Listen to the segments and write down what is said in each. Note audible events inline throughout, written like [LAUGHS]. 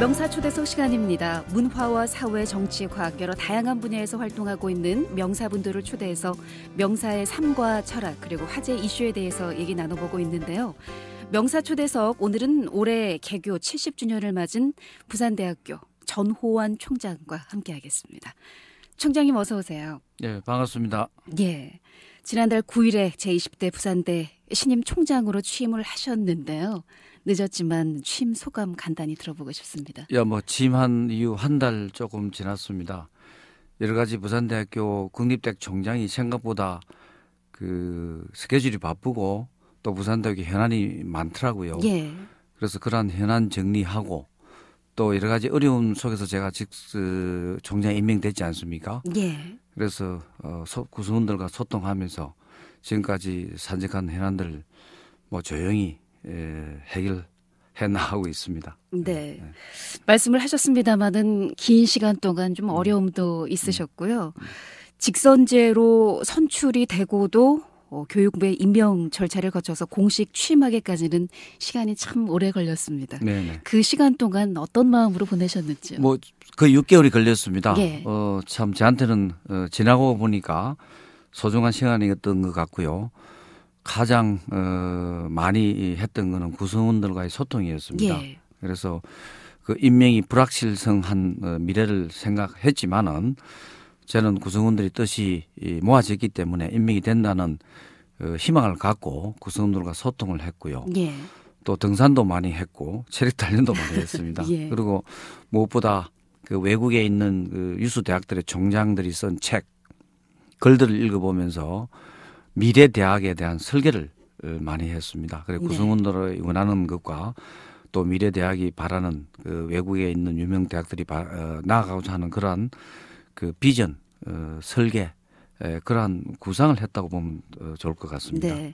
명사초대석 시간입니다. 문화와 사회, 정치, 과학 여러 다양한 분야에서 활동하고 있는 명사분들을 초대해서 명사의 삶과 철학 그리고 화제 이슈에 대해서 얘기 나눠보고 있는데요. 명사초대석 오늘은 올해 개교 70주년을 맞은 부산대학교 전호환 총장과 함께하겠습니다. 총장님 어서 오세요. 네, 예, 반갑습니다. 예. 지난달 9일에 제20대 부산대 신임 총장으로 취임을 하셨는데요. 늦었지만 취임 소감 간단히 들어보고 싶습니다. 야, 뭐 취임한 이후 한 달 조금 지났습니다. 여러 가지 부산대학교 국립대학 총장이 생각보다 그 스케줄이 바쁘고 또 부산대학교 현안이 많더라고요. 예. 그래서 그러한 현안 정리하고 또 여러 가지 어려움 속에서 제가 직스 총장 임명됐지 않습니까? 예. 그래서 어, 소, 구성원들과 소통하면서 지금까지 산책한현안들뭐 조용히 에, 예, 해결 해 나가고 [LAUGHS] 있습니다. 네. 네. 네. 말씀을 하셨습니다만은 긴 시간 동안 좀 음. 어려움도 있으셨고요. 음. 음. 직선제로 선출이 되고도 어, 교육부의 임명 절차를 거쳐서 공식 취임하기까지는 시간이 참 오래 걸렸습니다. 네네. 그 시간 동안 어떤 마음으로 보내셨는지요? 뭐그 6개월이 걸렸습니다. 예. 어, 참 저한테는 어, 지나고 보니까 소중한 시간이었던 것 같고요. 가장 어, 많이 했던 거는 구성원들과의 소통이었습니다. 예. 그래서 그 임명이 불확실성한 어, 미래를 생각했지만은 저는 구성원들의 뜻이 모아졌기 때문에 임명이 된다는 어, 희망을 갖고 구성원들과 소통을 했고요. 예. 또 등산도 많이 했고 체력 단련도 많이 했습니다. [LAUGHS] 예. 그리고 무엇보다 그 외국에 있는 그 유수 대학들의 총장들이 쓴 책 글들을 읽어보면서 미래 대학에 대한 설계를 어, 많이 했습니다. 그리고 네. 구성원들의 네. 원하는 것과 또 미래 대학이 바라는 그 외국에 있는 유명 대학들이 바, 어, 나아가고자 하는 그러한 그 비전 어, 설계 그러한 구상을 했다고 보면 어, 좋을 것 같습니다. 네.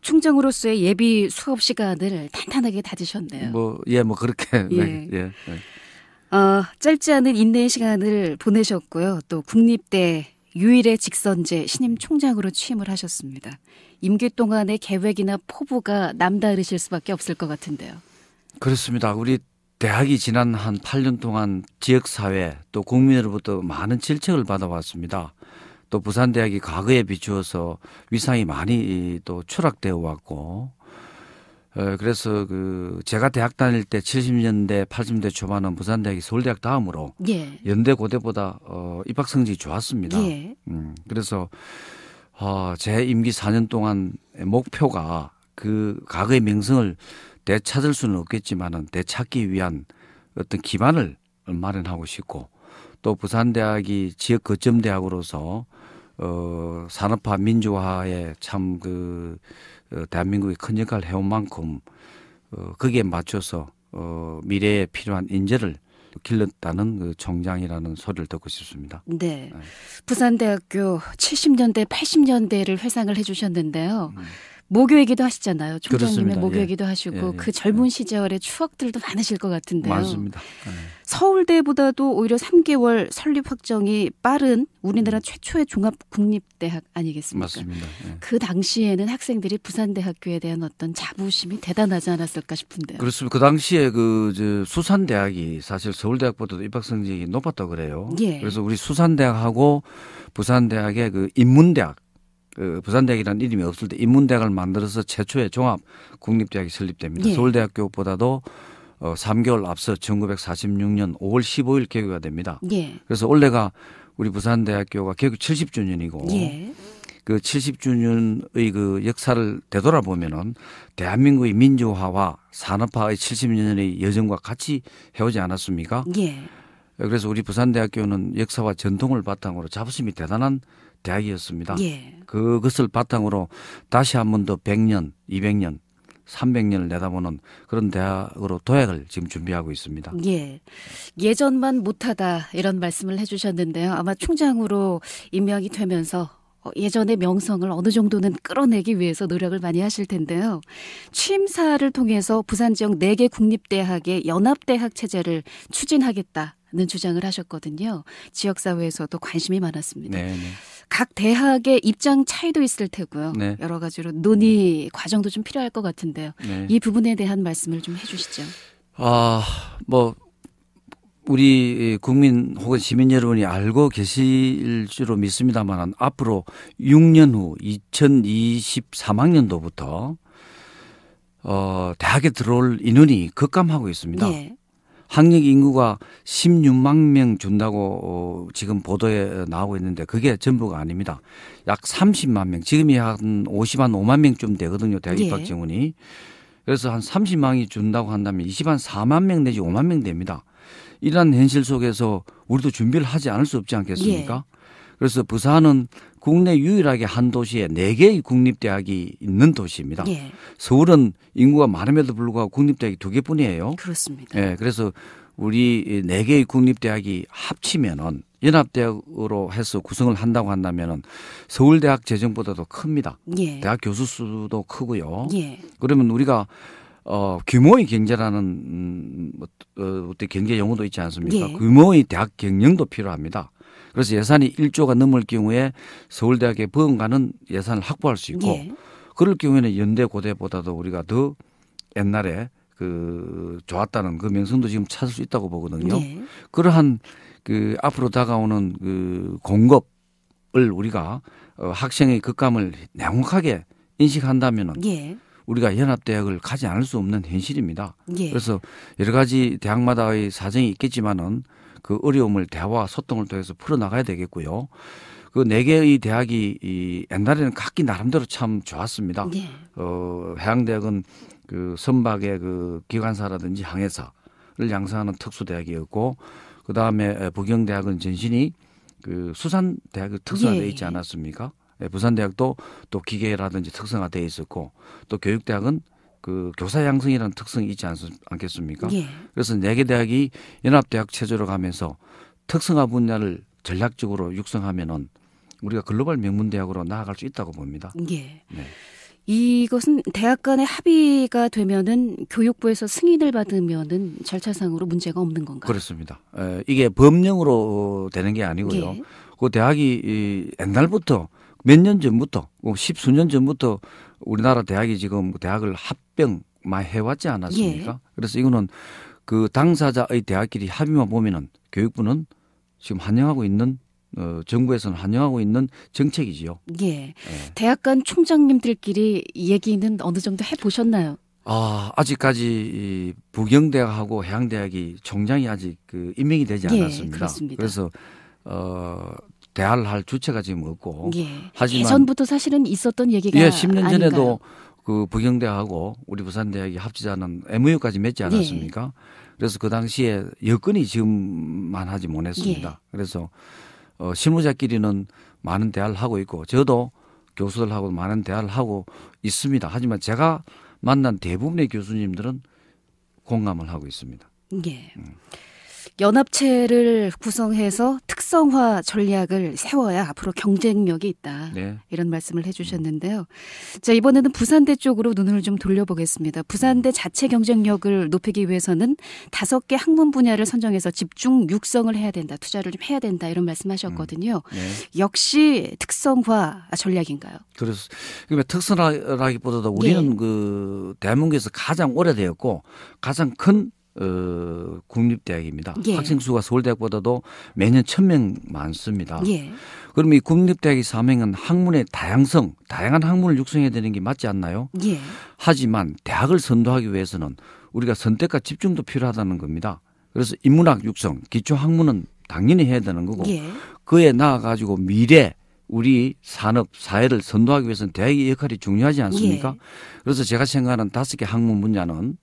충정으로서의 예비 수업 시간을 탄탄하게 다지셨네요. 뭐, 예, 뭐, 그렇게. [LAUGHS] 네, 예. 예, 예. 어, 짧지 않은 인내의 시간을 보내셨고요. 또 국립대 유일의 직선제 신임 총장으로 취임을 하셨습니다. 임기 동안의 계획이나 포부가 남다르실 수밖에 없을 것 같은데요. 그렇습니다. 우리 대학이 지난 한 8년 동안 지역사회 또 국민으로부터 많은 질책을 받아왔습니다. 또 부산대학이 과거에 비추어서 위상이 많이 또 추락되어 왔고, 어, 그래서 그 제가 대학 다닐 때 70년대 80년대 초반은 부산대학이 서울대학 다음으로 예. 연대 고대보다 어, 입학 성적이 좋았습니다. 예. 음, 그래서 어, 제 임기 4년 동안 목표가 그 과거의 명성을 내 찾을 수는 없겠지만은 내 찾기 위한 어떤 기반을 마련하고 싶고 또 부산대학이 지역 거점 대학으로서 어 산업화 민주화에 참그 어, 대한민국이 큰 역할을 해온 만큼 어 거기에 맞춰서 어 미래에 필요한 인재를 길렀다는 그총장이라는 소리를 듣고 싶습니다. 네. 네. 부산대학교 70년대, 80년대를 회상을 해주셨는데요. 음. 모교이기도 하시잖아요. 총장님의 예. 모교이기도 예. 하시고 예. 그 젊은 예. 시절의 추억들도 많으실 것 같은데요. 맞습니다. 예. 서울대보다도 오히려 3개월 설립 확정이 빠른 우리나라 음. 최초의 종합 국립대학 아니겠습니까? 맞습니다. 그 당시에는 학생들이 부산대학교에 대한 어떤 자부심이 대단하지 않았을까 싶은데요. 그렇습니다. 그 당시에 그 수산대학이 사실 서울대학보다도 입학 성적이 높았다고 그래요. 예. 그래서 우리 수산대학하고 부산대학의 그 인문대학 그 부산대학이라는 이름이 없을 때 인문대학을 만들어서 최초의 종합 국립대학이 설립됩니다. 예. 서울대학교보다도 어 3개월 앞서 1946년 5월 15일 개교가 됩니다. 예. 그래서 원래가 우리 부산대학교가 개교 70주년이고 예. 그 70주년의 그 역사를 되돌아보면은 대한민국의 민주화와 산업화의 70년의 여정과 같이 해오지 않았습니까? 예. 그래서 우리 부산대학교는 역사와 전통을 바탕으로 자부심이 대단한 대학이었습니다. 예. 그것을 바탕으로 다시 한 번 더 100년, 200년, 300년을 내다보는 그런 대학으로 도약을 지금 준비하고 있습니다. 예. 예전만 못하다 이런 말씀을 해주셨는데요. 아마 총장으로 임명이 되면서 어, 예전의 명성을 어느 정도는 끌어내기 위해서 노력을 많이 하실 텐데요. 취임사를 통해서 부산 지역 4개 국립대학의 연합대학 체제를 추진하겠다 는 주장을 하셨거든요. 지역사회에서도 관심이 많았습니다. 네네. 네. 각 대학의 입장 차이도 있을 테고요. 네. 여러 가지로 논의 과정도 좀 필요할 것 같은데요. 네. 이 부분에 대한 말씀을 좀 해주시죠. 아, 뭐 우리 국민 혹은 시민 여러분이 알고 계실 줄로 믿습니다만 앞으로 6년 후 2023학년도부터 어, 대학에 들어올 인원이 급감하고 있습니다. 네. 학력 인구가 16만 명 준다고 어, 지금 보도에 나오고 있는데 그게 전부가 아닙니다. 약 30만 명. 지금이 한 50만 5만 명쯤 되거든요. 대학 입학 예. 원이 그래서 한 30만이 준다고 한다면 20만 4만 명 내지 5만 명 됩니다. 이러한 현실 속에서 우리도 준비를 하지 않을 수 없지 않겠습니까? 예. 그래서 부산은 국내 유일하게 한 도시에 4개의 국립대학이 있는 도시입니다. 예. 서울은 인구가 많음에도 불구하고 국립대학이 두 개뿐이에요. 그렇습니다. 예, 그래서 우리 4개의 국립대학이 합치면은 연합대학으로 해서 구성을 한다고 한다면은 서울대학 재정보다도 큽니다. 예. 대학 교수 수도 크고요. 예. 그러면 우리가 어, 규모의 경제라는 음, 뭐, 어, 어떻게 경제 용어도 있지 않습니까? 예. 규모의 대학 경영도 필요합니다. 그래서 예산이 1조가 넘을 경우에 서울대학의 보험가는 예산을 확보할 수 있고 예. 그럴 경우에는 연대 고대보다도 우리가 더 옛날에 그 좋았다는 그 명성도 지금 찾을 수 있다고 보거든요. 예. 그러한 그 앞으로 다가오는 그 공급을 우리가 어, 학생의 극감을 냉혹하게 인식한다면은 예. 우리가 연합대학을 가지 않을 수 없는 현실입니다. 예. 그래서 여러 가지 대학마다의 사정이 있겠지만은 그 어려움을 대화와 소통을 통해서 풀어나가야 되겠고요. 그 네 개의 대학이 이 옛날에는 각기 나름대로 참 좋았습니다. 네. 어, 해양대학은 그 선박의 그 기관사라든지 항해사를 양성하는 특수대학이었고 그 다음에 부경대학은 전신이 그 수산대학이 특성화되어 예. 있지 않았습니까? 예, 부산대학도 또 기계라든지 특성화되어 있었고 또 교육대학은 그 교사 양성이라는 특성이 있지 않, 겠습니까 예. 그래서 네개 대학이 연합대학 체제로 가면서 특성화 분야를 전략적으로 육성하면은 우리가 글로벌 명문 대학으로 나아갈 수 있다고 봅니다. 예. 네. 이것은 대학 간의 합의가 되면은 교육부에서 승인을 받으면은 절차상으로 문제가 없는 건가요? 그렇습니다. 에, 이게 법령으로 되는 게 아니고요. 예. 그 대학이 이, 옛날부터 몇 년 전부터 뭐 십수년 전부터 우리나라 대학이 지금 대학을 합병 많 해왔지 않았습니까? 예. 그래서 이거는 그 당사자의 대학끼리 합의만 보면은 교육부는 지금 환영하고 있는 어, 정부에서는 환영하고 있는 정책이지요. 예. 예. 대학 간 총장님들끼리 얘기는 어느 정도 해보셨나요? 아, 아직까지 부경대학하고 해양대학이 총장이 아직 그 임명이 되지 예, 않았습니다. 예, 그래서 어, 대화를 할 주체가 지금 없고 예. 하지만 예전부터 사실은 있었던 얘기가 예, 10년 아닌가요? 전에도 그 부경대하고 우리 부산대학이 합치자는 MOU까지 맺지 예. 않았습니까? 예. 그래서 그 당시에 여건이 지금만 하지 못했습니다. 예. 그래서 어, 실무자끼리는 많은 대화를 하고 있고 저도 교수들하고 많은 대화를 하고 있습니다. 하지만 제가 만난 대부분의 교수님들은 공감을 하고 있습니다. 예. 음. 연합체를 구성해서 특성화 전략을 세워야 앞으로 경쟁력이 있다. 네. 이런 말씀을 해주셨는데요. 자, 이번에는 부산대 쪽으로 눈을 좀 돌려보겠습니다. 부산대 자체 경쟁력을 높이기 위해서는 다섯 개 학문 분야를 선정해서 집중 육성을 해야 된다. 투자를 좀 해야 된다. 이런 말씀하셨거든요. 음. 네. 역시 특성화 전략인가요? 그래서 니까 특성화라기보다도 우리는 예. 그대문교에서 가장 오래되었고 가장 큰 어, 국립대학입니다. 예. 학생 수가 서울대학보다도 매년 1 0 0 0명 많습니다. 예. 그럼 이 국립대학의 사명은 학문의 다양성, 다양한 학문을 육성해야 되는 게 맞지 않나요? 예. 하지만 대학을 선도하기 위해서는 우리가 선택과 집중도 필요하다는 겁니다. 그래서 인문학 육성, 기초 학문은 당연히 해야 되는 거고 예. 그에 나아 가지고 미래 우리 산업 사회를 선도하기 위해서는 대학의 역할이 중요하지 않습니까? 예. 그래서 제가 생각하는 다섯 개 학문 분야는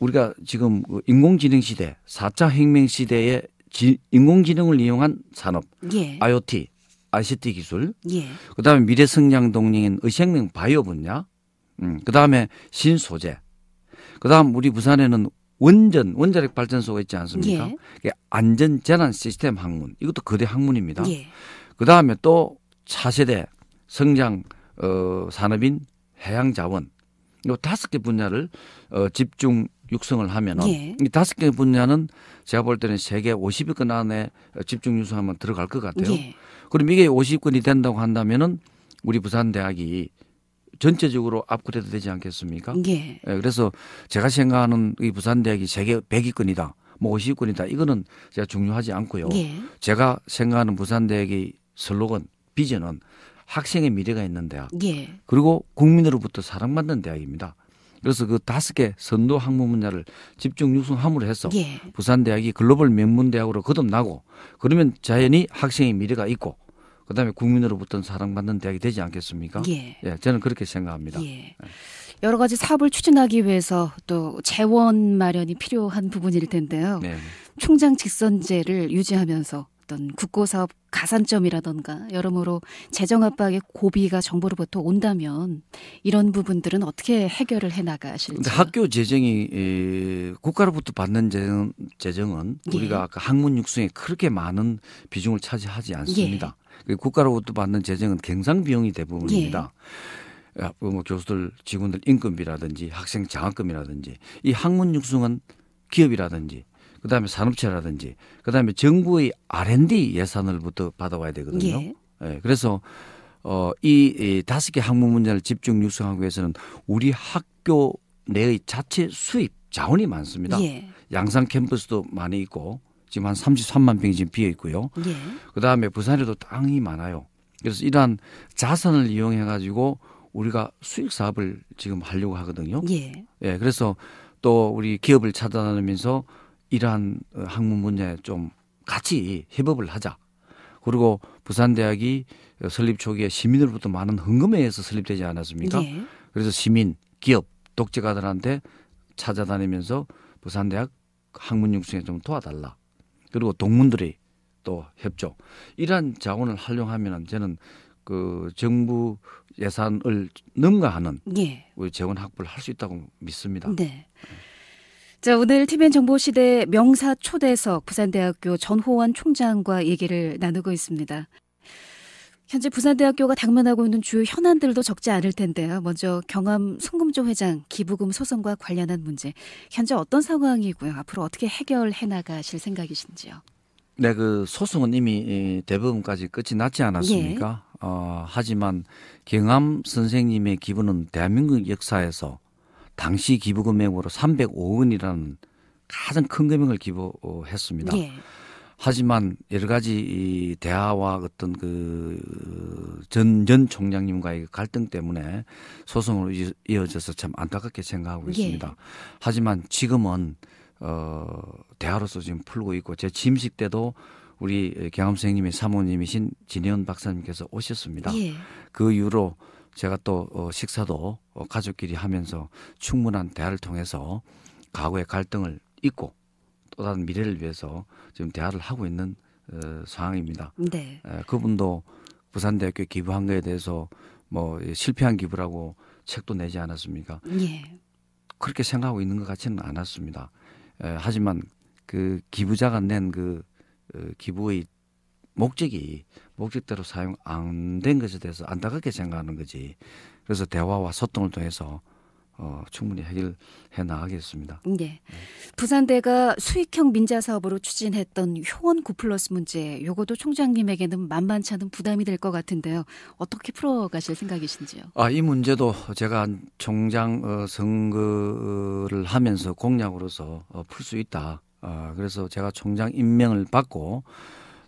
우리가 지금 그 인공지능 시대, 4차 혁명 시대에 지, 인공지능을 이용한 산업, 예. IoT, ICT 기술, 예. 그다음에 미래 성장 동력인 의생명 바이오 분야, 음, 그다음에 신소재, 그다음 우리 부산에는 원전 원자력 발전소가 있지 않습니까? 예. 안전 재난 시스템 학문 이것도 거대 학문입니다. 예. 그다음에 또 차세대 성장 어, 산업인 해양 자원 이 다섯 개 분야를 어, 집중 육성을 하면은 예. 이 다섯 개 분야는 제가 볼 때는 세계 50위권 안에 집중 유수하면 들어갈 것 같아요. 예. 그럼 이게 50권이 된다고 한다면은 우리 부산 대학이 전체적으로 업그레이드 되지 않겠습니까? 예. 예 그래서 제가 생각하는 이 부산 대학이 세계 100위권이다. 뭐 50권이다. 이거는 제가 중요하지 않고요. 예. 제가 생각하는 부산 대학의 슬로건 비전은 학생의 미래가 있는 대학. 예. 그리고 국민으로부터 사랑받는 대학입니다. 그래서 그 다섯 개 선도 학문 분야를 집중 육성함으로 해서 예. 부산대학이 글로벌 명문대학으로 거듭나고 그러면 자연히 학생의 미래가 있고 그다음에 국민으로부터 사랑받는 대학이 되지 않겠습니까? 예. 예 저는 그렇게 생각합니다. 예. 여러 가지 사업을 추진하기 위해서 또 재원 마련이 필요한 부분일 텐데요. 네. 총장 직선제를 유지하면서 어떤 국고사업 가산점이라던가 여러모로 재정 압박의 고비가 정부로부터 온다면 이런 부분들은 어떻게 해결을 해 나가실지. 학교 재정이 이, 국가로부터 받는 재정, 재정은 예. 우리가 아까 학문 육성에 그렇게 많은 비중을 차지하지 않습니다. 예. 국가로부터 받는 재정은 경상 비용이 대부분입니다. 예. 뭐, 뭐 교수들 직원들 임금비라든지 학생 장학금이라든지 이 학문 육성은 기업이라든지 그다음에 산업체라든지 그다음에 정부의 R&D 예산을부터 받아와야 되거든요. 예. 예 그래서 어, 이, 다섯 개 학문 문제를 집중 육성하기 위해서는 우리 학교 내의 자체 수입 자원이 많습니다. 예. 양산 캠퍼스도 많이 있고 지금 한 33만 평이 지금 비어 있고요. 예. 그 다음에 부산에도 땅이 많아요. 그래서 이러한 자산을 이용해 가지고 우리가 수익 사업을 지금 하려고 하거든요. 예. 예. 그래서 또 우리 기업을 찾아다니면서 이러한 어, 학문 문제 좀 같이 협업을 하자. 그리고 부산대학이 어, 설립 초기에 시민으로부터 많은 흥금에 의해서 설립되지 않았습니까? 예. 그래서 시민, 기업, 독재가들한테 찾아다니면서 부산대학 학문 육성에 좀 도와달라. 그리고 동문들이 또 협조. 이러한 자원을 활용하면 저는 그 정부 예산을 능가하는 예. 재원 확보를 할 수 있다고 믿습니다. 네. 네. 자, 오늘 TVN 정보시대 명사 초대석 부산대학교 전호원 총장과 얘기를 나누고 있습니다. 현재 부산대학교가 당면하고 있는 주요 현안들도 적지 않을 텐데요. 먼저 경암 송금조 회장 기부금 소송과 관련한 문제. 현재 어떤 상황이고요. 앞으로 어떻게 해결해 나가실 생각이신지요? 네, 그 소송은 이미 예, 대부분까지 끝이 났지 않았습니까? 예. 어, 하지만 경암 선생님의 기부는 대한민국 역사에서 당시 기부 금액으로 305원이라는 가장 큰 금액을 기부했습니다. 예. 하지만 여러 가지 이 대화와 어떤 그전전 전 총장님과의 갈등 때문에 소송으로 이어져서 참 안타깝게 생각하고 예. 있습니다. 하지만 지금은 어 대화로서 지금 풀고 있고 제짐식 때도 우리 경험생님의 사모님이신 진현 박사님께서 오셨습니다. 예. 그 이후로 제가 또 어, 식사도 어, 가족끼리 하면서 충분한 대화를 통해서 과거의 갈등을 잊고 또 다른 미래를 위해서 지금 대화를 하고 있는 어, 상황입니다. 네. 그분도 부산대학교 기부한 거에 대해서 뭐 실패한 기부라고 책도 내지 않았습니까? 예. 그렇게 생각하고 있는 것 같지는 않았습니다. 하지만 그 기부자가 낸그 어, 기부의 목적이 목적대로 사용 안 된 것에 대해서 안타깝게 생각하는 거지. 그래서 대화와 소통을 통해서 어, 충분히 해결해 나가겠습니다. 네. 네. 부산대가 수익형 민자 사업으로 추진했던 효원 구플러스 문제, 요것도 총장님에게는 만만치 않은 부담이 될 것 같은데요. 어떻게 풀어가실 생각이신지요? 아, 이 문제도 제가 총장 어, 선거를 하면서 공약으로서 어, 풀수 있다. 어, 그래서 제가 총장 임명을 받고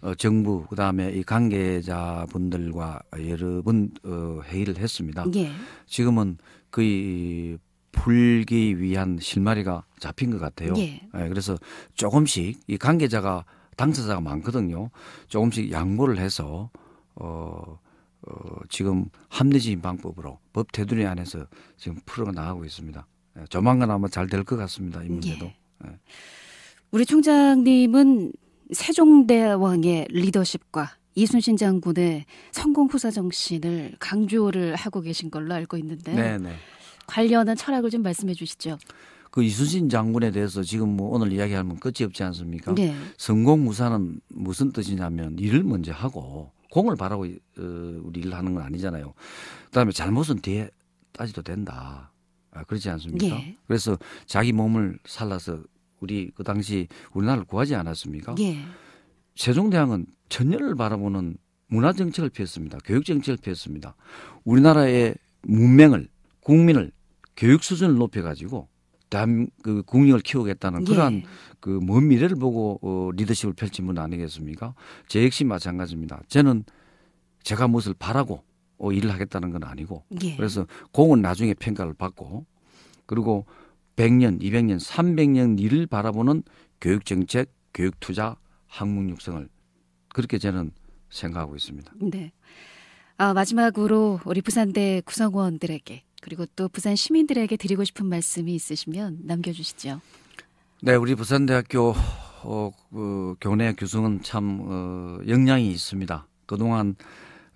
어, 정부 그다음에 이 관계자분들과 여러 분 어, 회의를 했습니다. 예. 지금은 거의 풀기 위한 실마리가 잡힌 것 같아요. 예. 예, 그래서 조금씩 이 관계자가 당사자가 많거든요. 조금씩 양보를 해서 어, 어 지금 합리적인 방법으로 법 테두리 안에서 지금 풀어 나가고 있습니다. 예, 조만간 아마 잘 될 것 같습니다. 이 문제도. 예. 우리 총장님은 세종대왕의 리더십과 이순신 장군의 성공 후사 정신을 강조를 하고 계신 걸로 알고 있는데 네네. 관련한 철학을 좀 말씀해 주시죠. 그 이순신 장군에 대해서 지금 뭐 오늘 이야기하면 끝이 없지 않습니까? 네. 성공 무사는 무슨 뜻이냐면 일을 먼저 하고 공을 바라고 어, 우리 일을 하는 건 아니잖아요. 그다음에 잘못은 뒤에 따지도 된다. 아, 그렇지 않습니까? 예. 그래서 자기 몸을 살라서 우리 그 당시 우리나라를 구하지 않았습니까? 예. 세종대왕은 천년을 바라보는 문화 정책을 피했습니다 교육 정책을 피했습니다 우리나라의 문명을 국민을 교육 수준을 높여가지고 대한 그 국력을 키우겠다는 그러한 예. 그먼 미래를 보고 어, 리더십을 펼친 분 아니겠습니까? 제 역시 마찬가지입니다. 저는 제가 무엇을 바라고 어, 일을 하겠다는 건 아니고 예. 그래서 공은 나중에 평가를 받고 그리고 100년, 200년, 300년 일를 바라보는 교육 정책, 교육 투자, 학문 육성을 그렇게 저는 생각하고 있습니다. 네. 아, 마지막으로 우리 부산대 구성원들에게 그리고 또 부산 시민들에게 드리고 싶은 말씀이 있으시면 남겨주시죠. 네, 우리 부산대학교 어, 그 교내 교수는 참 어, 역량이 있습니다. 그동안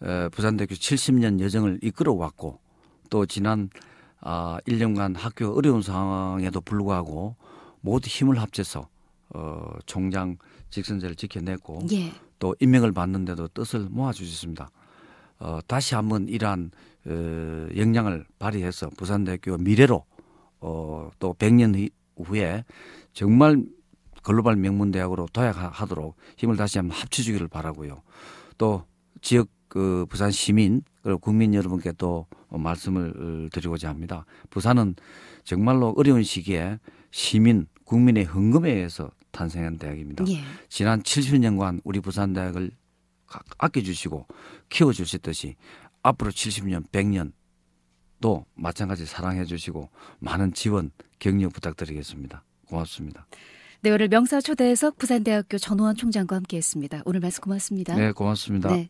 에, 부산대학교 70년 여정을 이끌어 왔고 또 지난 아, 1년간 학교 어려운 상황에도 불구하고 모두 힘을 합쳐서 어, 총장 직선제를 지켜냈고 예. 또 임명을 받는데도 뜻을 모아주셨습니다. 어, 다시 한번 이러한 어, 역량을 발휘해서 부산대학교 미래로 어, 또 100년 후에 정말 글로벌 명문대학으로 도약하도록 힘을 다시 한번 합쳐주기를 바라고요. 또 지역 그 부산 시민 그리고 국민 여러분께 또 어, 말씀을 어, 드리고자 합니다. 부산은 정말로 어려운 시기에 시민, 국민의 헌금에 의해서 탄생한 대학입니다. 예. 지난 70년간 우리 부산대학을 아껴주시고 키워주셨듯이 앞으로 70년, 100년 또 마찬가지 사랑해 주시고 많은 지원, 격려 부탁드리겠습니다. 고맙습니다. 네, 오늘 명사 초대해서 부산대학교 전호원 총장과 함께했습니다. 오늘 말씀 고맙습니다. 네, 고맙습니다. 네.